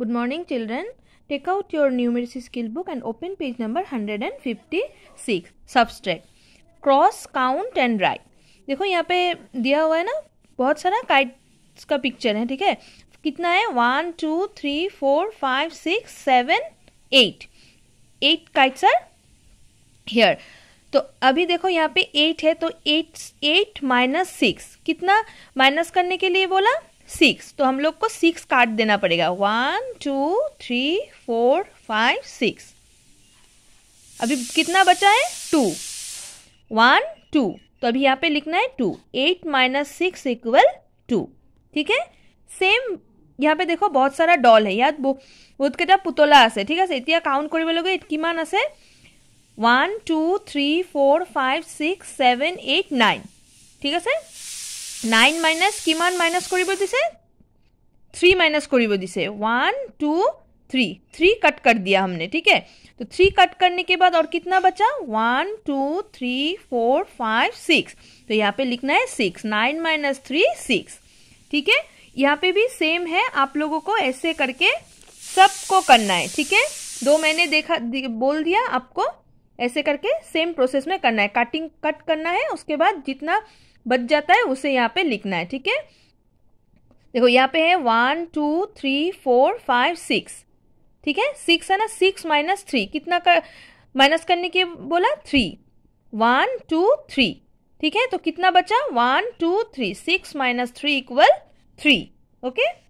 Good morning children. Take out your numeracy skill book and open page number 156. Subtract. Cross, count and write. देखो यहाँ पे दिया हुआ है ना बहुत सारा काइट्स का पिक्चर है ठीक है कितना है one two three four five six seven eight eight kites are here तो अभी देखो यहाँ पे एट है तो एट एट माइनस सिक्स कितना माइनस करने के लिए बोला सिक्स तो हम लोग को सिक्स काट देना पड़ेगा one two three four five six अभी कितना बचा है टू वन टू तो अभी यहाँ पे लिखना है two eight minus six equal to ठीक है सेम यहाँ पे देखो बहुत सारा डॉल है यार बहुत कटा पुतला आसे ठीक है इतना काउंट करे one two three four five six seven eight nine ठीक है नाइन माइनास कि minus three minus one two three three cut कर दिया हमने ठीक है तो थ्री कट करने के बाद और कितना बचा one two three four five six तो यहाँ पे लिखना है six nine minus three six ठीक है यहाँ पे भी सेम है आप लोगों को ऐसे करके सबको करना है ठीक है दो मैंने देखा दि, बोल दिया आपको ऐसे करके सेम प्रोसेस में करना है कटिंग कट करना है उसके बाद जितना बच जाता है उसे यहाँ पे लिखना है ठीक है देखो यहाँ पे है one two three four five six ठीक है सिक्स है ना सिक्स माइनस थ्री कितना कर माइनस करने के बोला थ्री वन टू थ्री ठीक है तो कितना बचा one two three six minus three equal three okay